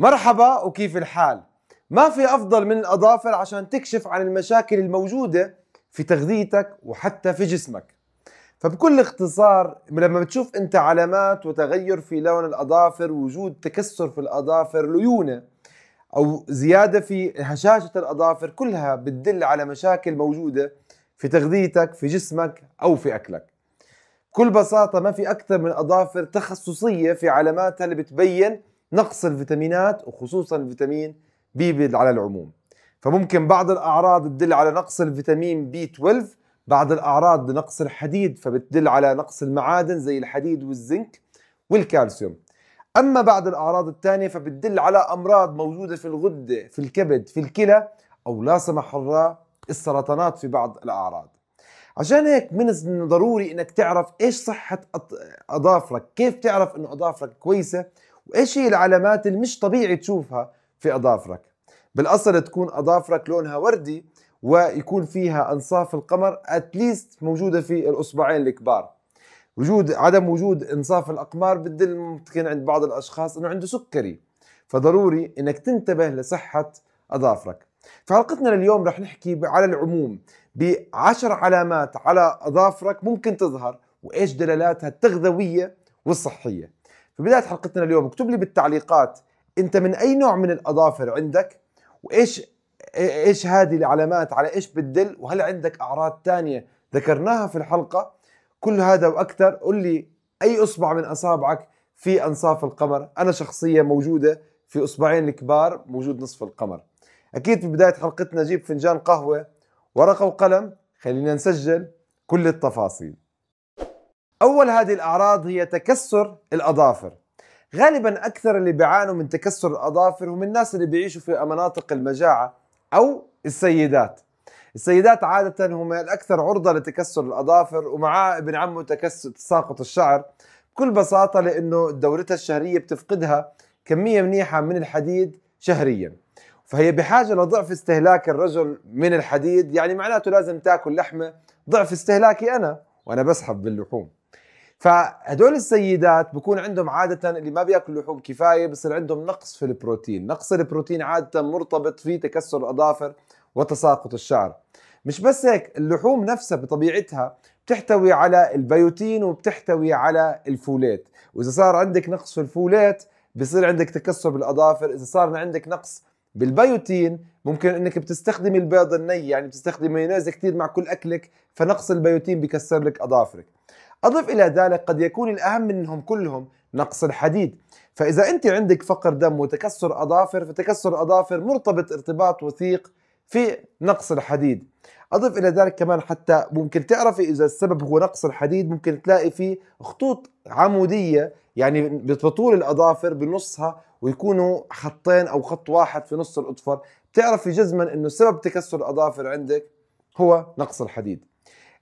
مرحبا وكيف الحال؟ ما في أفضل من الأظافر عشان تكشف عن المشاكل الموجودة في تغذيتك وحتى في جسمك فبكل اختصار لما بتشوف أنت علامات وتغير في لون الأظافر وجود تكسر في الأظافر ليونة أو زيادة في هشاشة الأظافر كلها بتدل على مشاكل موجودة في تغذيتك في جسمك أو في أكلك بكل بساطة ما في أكثر من أظافر تخصصية في علاماتها اللي بتبين نقص الفيتامينات وخصوصا فيتامين بي على العموم فممكن بعض الأعراض تدل على نقص الفيتامين بي 12 بعض الأعراض بنقص الحديد فبتدل على نقص المعادن زي الحديد والزنك والكالسيوم أما بعض الأعراض الثانية فبتدل على أمراض موجودة في الغدة في الكبد في الكلى أو لا سمح الله السرطانات في بعض الأعراض عشان هيك من الضروري انك تعرف ايش صحة اظافرك، كيف تعرف انه اظافرك كويسة وايش هي العلامات اللي مش طبيعي تشوفها في اظافرك بالاصل تكون اظافرك لونها وردي ويكون فيها انصاف القمر اتليست موجوده في الاصبعين الكبار وجود عدم وجود انصاف الاقمار بدل ممكن عند بعض الاشخاص انه عنده سكري فضروري انك تنتبه لصحه اظافرك في حلقتنا لليوم رح نحكي على العموم بعشر علامات على اظافرك ممكن تظهر وايش دلالاتها التغذويه والصحيه في بدايه حلقتنا اليوم اكتب لي بالتعليقات انت من اي نوع من الاظافر عندك وايش ايش هذه العلامات على ايش بتدل وهل عندك اعراض ثانيه ذكرناها في الحلقه كل هذا واكثر قل لي اي اصبع من اصابعك في انصاف القمر انا شخصيه موجوده في اصبعين الكبار موجود نصف القمر اكيد في بدايه حلقتنا جيب فنجان قهوه ورقه وقلم خلينا نسجل كل التفاصيل أول هذه الأعراض هي تكسر الأظافر غالبا أكثر اللي بيعانوا من تكسر الأظافر هم الناس اللي بيعيشوا في مناطق المجاعة أو السيدات السيدات عادة هم الأكثر عرضة لتكسر الأظافر ومعاه ابن عمه تكسر تساقط الشعر بكل بساطة لأنه دورتها الشهرية بتفقدها كمية منيحة من الحديد شهريا فهي بحاجة لضعف استهلاك الرجل من الحديد يعني معناته لازم تاكل لحمة ضعف استهلاكي أنا وأنا بسحب باللحوم فهدول السيدات بكون عندهم عادة اللي ما بياكلوا لحوم كفاية بصير عندهم نقص في البروتين نقص البروتين عادة مرتبط في تكسر الأظافر وتساقط الشعر مش بس هيك اللحوم نفسها بطبيعتها بتحتوي على البيوتين وبتحتوي على الفولات وإذا صار عندك نقص في الفولات بصير عندك تكسر بالأظافر إذا صار عندك نقص بالبيوتين ممكن انك بتستخدمي البيض الني يعني بتستخدمي مايونيز كثير مع كل اكلك فنقص البيوتين بكسر لك اظافرك أضف إلى ذلك قد يكون الأهم منهم كلهم نقص الحديد فإذا أنت عندك فقر دم وتكسر أظافر فتكسر أظافر مرتبط ارتباط وثيق في نقص الحديد أضف إلى ذلك كمان حتى ممكن تعرفي إذا السبب هو نقص الحديد ممكن تلاقي فيه خطوط عمودية يعني بطول الأظافر بنصها ويكونوا خطين أو خط واحد في نص الأظفر بتعرفي جزما أنه سبب تكسر الأظافر عندك هو نقص الحديد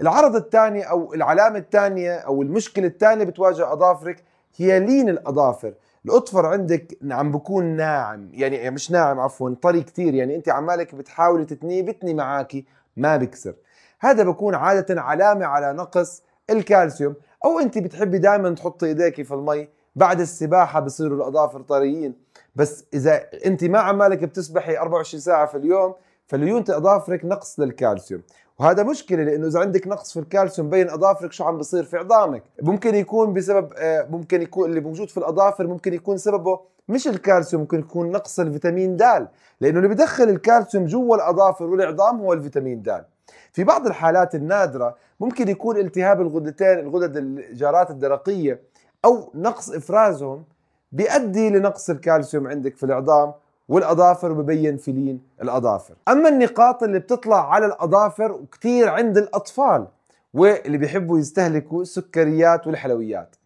العرض الثاني او العلامه الثانيه او المشكله الثانيه بتواجه اظافرك هي لين الاظافر الاظفر عندك عم بكون ناعم يعني مش ناعم عفوا طري كثير يعني انت عمالك بتحاولي تتنيه بتني معاكي ما بكسر هذا بكون عاده علامه على نقص الكالسيوم او انت بتحبي دائما تحطي ايديك في المي بعد السباحه بصيروا الاظافر طريين بس اذا انت ما عمالك بتسبحي 24 ساعه في اليوم فالليون اظافرك نقص للكالسيوم وهذا مشكله لانه اذا عندك نقص في الكالسيوم بين اظافرك شو عم بصير في عظامك ممكن يكون بسبب آه، ممكن يكون اللي موجود في الاظافر ممكن يكون سببه مش الكالسيوم ممكن يكون نقص الفيتامين د لانه اللي بدخل الكالسيوم جوا الاظافر والعظام هو الفيتامين د في بعض الحالات النادره ممكن يكون التهاب الغدتين الغدد الجارات الدرقيه او نقص افرازهم بيؤدي لنقص الكالسيوم عندك في العظام والاظافر وببين فيلين الاظافر اما النقاط اللي بتطلع على الاظافر وكثير عند الاطفال واللي بيحبوا يستهلكوا السكريات والحلويات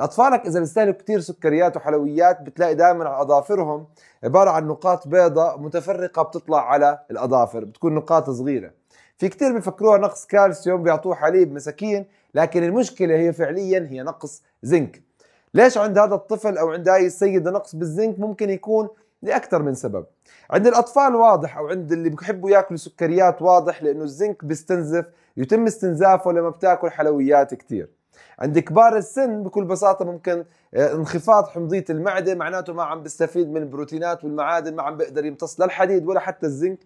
اطفالك اذا بيستهلكوا كثير سكريات وحلويات بتلاقي دائما على اظافرهم عباره عن نقاط بيضاء متفرقه بتطلع على الاظافر بتكون نقاط صغيره في كثير بيفكروها نقص كالسيوم بيعطوه حليب مساكين لكن المشكله هي فعليا هي نقص زنك ليش عند هذا الطفل او عند اي السيده نقص بالزنك ممكن يكون لاكثر من سبب عند الاطفال واضح او عند اللي بحبوا ياكلوا سكريات واضح لانه الزنك بيستنزف يتم استنزافه لما بتاكل حلويات كثير عند كبار السن بكل بساطه ممكن آه، انخفاض حمضيه المعده معناته ما عم بيستفيد من البروتينات والمعادن ما عم بيقدر يمتص لا الحديد ولا حتى الزنك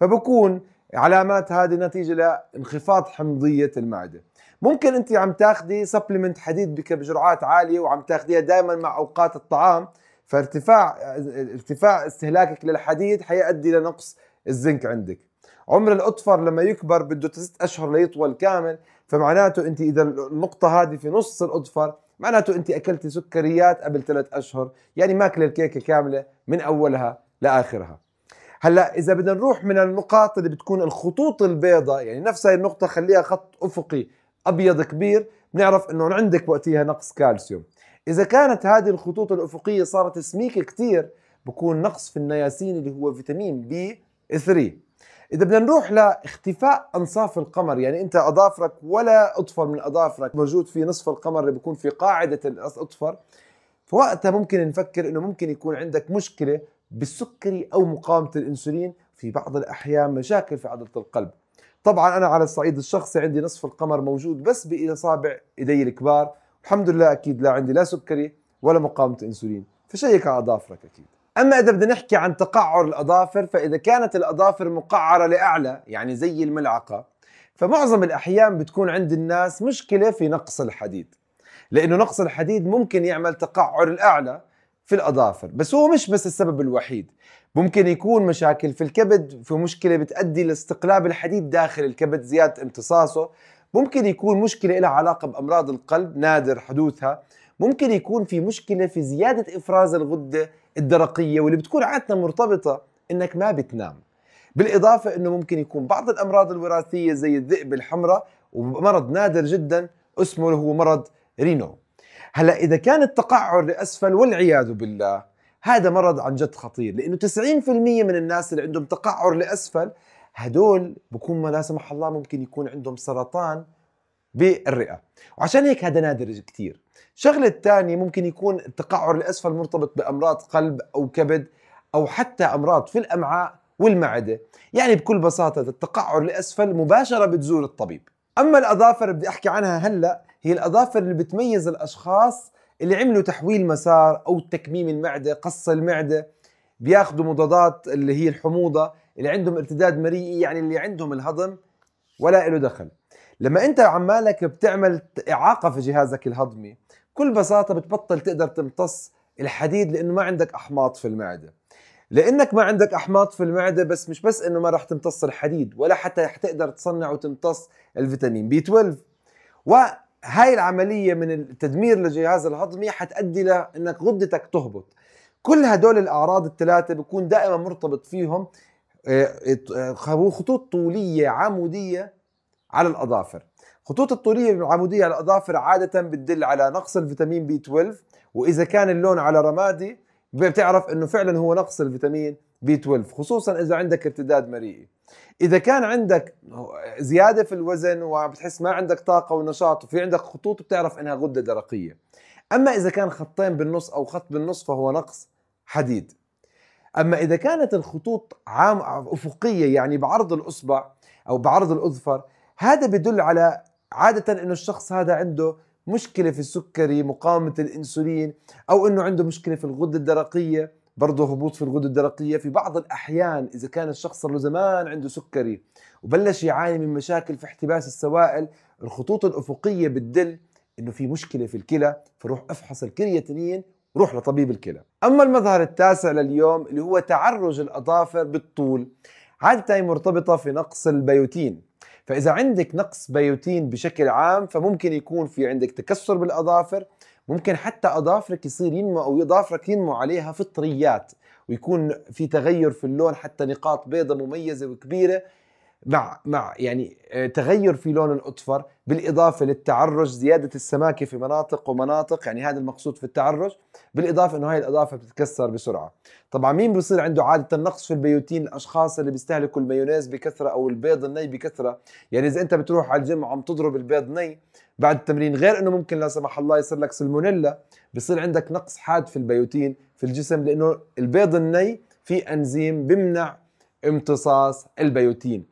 فبكون علامات هذه نتيجه لانخفاض حمضيه المعده ممكن انت عم تاخذي سبلمنت حديد بجرعات عاليه وعم تاخذيها دائما مع اوقات الطعام فارتفاع ارتفاع استهلاكك للحديد حيؤدي لنقص الزنك عندك عمر الأطفر لما يكبر بده 6 أشهر ليطول كامل فمعناته أنت إذا النقطة هذه في نص الأطفر معناته أنت أكلتي سكريات قبل 3 أشهر يعني ماكلة الكيكة كاملة من أولها لآخرها هلا إذا بدنا نروح من النقاط اللي بتكون الخطوط البيضاء يعني نفس هاي النقطة خليها خط أفقي أبيض كبير بنعرف أنه عندك وقتها نقص كالسيوم إذا كانت هذه الخطوط الأفقية صارت سميكة كثير بكون نقص في النياسين اللي هو فيتامين بي 3 إذا بدنا نروح لاختفاء أنصاف القمر يعني أنت أظافرك ولا أظفر من أظافرك موجود في نصف القمر اللي بيكون في قاعدة الأظفر فوقتها ممكن نفكر أنه ممكن يكون عندك مشكلة بالسكري أو مقاومة الأنسولين في بعض الأحيان مشاكل في عضلة القلب طبعا أنا على الصعيد الشخصي عندي نصف القمر موجود بس بإصابع إيدي الكبار الحمد لله اكيد لا عندي لا سكري ولا مقاومه انسولين فشيك على اظافرك اكيد اما اذا بدنا نحكي عن تقعر الاظافر فاذا كانت الاظافر مقعره لاعلى يعني زي الملعقه فمعظم الاحيان بتكون عند الناس مشكله في نقص الحديد لانه نقص الحديد ممكن يعمل تقعر الاعلى في الاظافر بس هو مش بس السبب الوحيد ممكن يكون مشاكل في الكبد في مشكله بتؤدي لاستقلاب الحديد داخل الكبد زياده امتصاصه ممكن يكون مشكلة لها علاقة بأمراض القلب نادر حدوثها ممكن يكون في مشكلة في زيادة إفراز الغدة الدرقية واللي بتكون عادة مرتبطة إنك ما بتنام بالإضافة إنه ممكن يكون بعض الأمراض الوراثية زي الذئب الحمراء ومرض نادر جدا اسمه اللي هو مرض رينو هلا إذا كان التقعر لأسفل والعياذ بالله هذا مرض عن جد خطير لأنه 90% من الناس اللي عندهم تقعر لأسفل هدول بكون ما لا سمح الله ممكن يكون عندهم سرطان بالرئه وعشان هيك هذا نادر كثير الشغله الثانيه ممكن يكون التقعر الاسفل مرتبط بامراض قلب او كبد او حتى امراض في الامعاء والمعده يعني بكل بساطه التقعر الاسفل مباشره بتزور الطبيب اما الاظافر بدي احكي عنها هلا هي الاظافر اللي بتميز الاشخاص اللي عملوا تحويل مسار او تكميم المعده قص المعده بياخذوا مضادات اللي هي الحموضه اللي عندهم ارتداد مريئي يعني اللي عندهم الهضم ولا له دخل لما انت عمالك بتعمل اعاقه في جهازك الهضمي بكل بساطه بتبطل تقدر تمتص الحديد لانه ما عندك احماض في المعده لانك ما عندك احماض في المعده بس مش بس انه ما راح تمتص الحديد ولا حتى رح تقدر تصنع وتمتص الفيتامين بي 12 وهاي العمليه من التدمير للجهاز الهضمي حتؤدي لانك غدتك تهبط كل هدول الاعراض الثلاثه بيكون دائما مرتبط فيهم آه، آه، خطوط طوليه عموديه على الاظافر خطوط الطوليه العموديه على الاظافر عاده بتدل على نقص الفيتامين بي 12 واذا كان اللون على رمادي بتعرف انه فعلا هو نقص الفيتامين بي 12 خصوصا اذا عندك ارتداد مريئي اذا كان عندك زياده في الوزن وبتحس ما عندك طاقه ونشاط وفي عندك خطوط بتعرف انها غده درقيه اما اذا كان خطين بالنص او خط بالنص فهو نقص حديد أما إذا كانت الخطوط عام أفقية يعني بعرض الأصبع أو بعرض الأظفر هذا بدل على عادة أنه الشخص هذا عنده مشكلة في السكري مقاومة الإنسولين أو أنه عنده مشكلة في الغدة الدرقية برضه هبوط في الغدة الدرقية في بعض الأحيان إذا كان الشخص صار له زمان عنده سكري وبلش يعاني من مشاكل في احتباس السوائل الخطوط الأفقية بتدل انه في مشكله في الكلى فروح افحص الكرياتينين روح لطبيب الكلى أما المظهر التاسع لليوم اللي هو تعرج الأظافر بالطول عادة هي مرتبطة في نقص البيوتين فإذا عندك نقص بيوتين بشكل عام فممكن يكون في عندك تكسر بالأظافر ممكن حتى أظافرك يصير ينمو أو أظافرك ينمو عليها فطريات ويكون في تغير في اللون حتى نقاط بيضة مميزة وكبيرة مع مع يعني آه، تغير في لون الاطفر بالاضافه للتعرج زياده السماكه في مناطق ومناطق يعني هذا المقصود في التعرج بالاضافه انه هاي الاضافه بتتكسر بسرعه طبعا مين بصير عنده عاده نقص في البيوتين الاشخاص اللي بيستهلكوا المايونيز بكثره او البيض الني بكثره يعني اذا انت بتروح على الجيم وعم تضرب البيض ني بعد التمرين غير انه ممكن لا سمح الله يصير لك سلمونيلا بصير عندك نقص حاد في البيوتين في الجسم لانه البيض الني في انزيم بمنع امتصاص البيوتين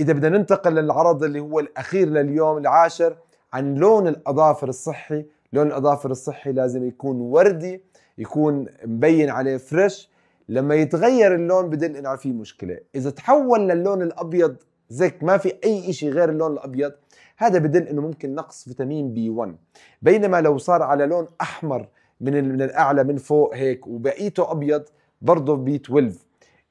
إذا بدنا ننتقل للعرض اللي هو الأخير لليوم العاشر عن لون الأظافر الصحي لون الأظافر الصحي لازم يكون وردي يكون مبين عليه فريش لما يتغير اللون بدل انه في مشكله اذا تحول للون الابيض زك ما في اي شيء غير اللون الابيض هذا بدل انه ممكن نقص فيتامين بي 1 بينما لو صار على لون احمر من من الاعلى من فوق هيك وبقيته ابيض برضه بي 12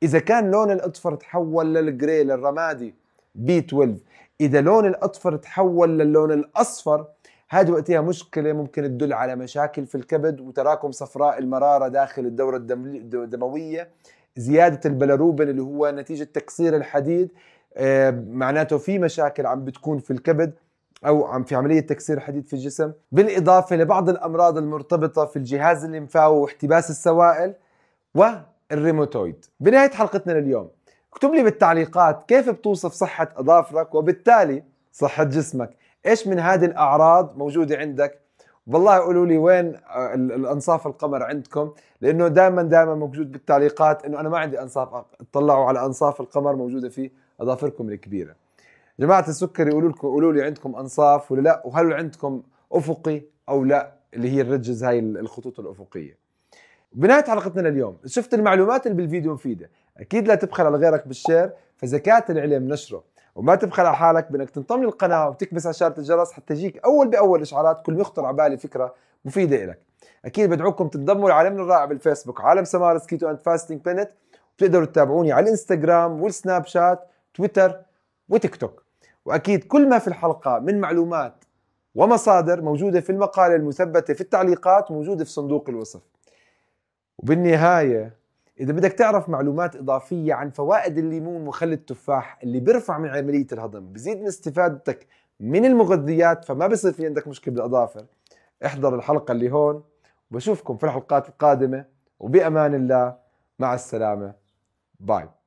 اذا كان لون الاظفر تحول للجري للرمادي بي 12 اذا لون الاظفر تحول للون الاصفر هذه وقتها مشكلة ممكن تدل على مشاكل في الكبد وتراكم صفراء المرارة داخل الدورة الدموية زيادة البلروبن اللي هو نتيجة تكسير الحديد آه، معناته في مشاكل عم بتكون في الكبد او عم في عمليه تكسير حديد في الجسم بالاضافه لبعض الامراض المرتبطه في الجهاز الليمفاوي واحتباس السوائل و الريموتويد بنهاية حلقتنا لليوم اكتب لي بالتعليقات كيف بتوصف صحة أظافرك وبالتالي صحة جسمك ايش من هذه الأعراض موجودة عندك والله قولوا لي وين آه، الانصاف القمر عندكم لانه دائما دائما موجود بالتعليقات انه انا ما عندي انصاف اطلعوا على انصاف القمر موجوده في اظافركم الكبيره جماعه السكري قولوا لكم قولوا لي عندكم انصاف ولا لا وهل عندكم افقي او لا اللي هي الرجز هاي الخطوط الافقيه بنهايه حلقتنا لليوم شفت المعلومات اللي بالفيديو مفيده اكيد لا تبخل على غيرك بالشير فزكاه العلم نشره وما تبخل على حالك بانك تنضم للقناه وتكبس على اشاره الجرس حتى تجيك اول باول اشعارات كل ما يخطر على بالي فكره مفيده إلك اكيد بدعوكم تنضموا لعالمنا الرائع بالفيسبوك عالم سمارس كيتو اند فاستنج بلانت وتقدروا تتابعوني على الانستغرام والسناب شات تويتر وتيك توك واكيد كل ما في الحلقه من معلومات ومصادر موجوده في المقاله المثبته في التعليقات موجوده في صندوق الوصف وبالنهايه اذا بدك تعرف معلومات اضافيه عن فوائد الليمون وخل التفاح اللي بيرفع من عمليه الهضم بزيد من استفادتك من المغذيات فما بصير في عندك مشكله بالاظافر احضر الحلقه اللي هون وبشوفكم في الحلقات القادمه وبامان الله مع السلامه باي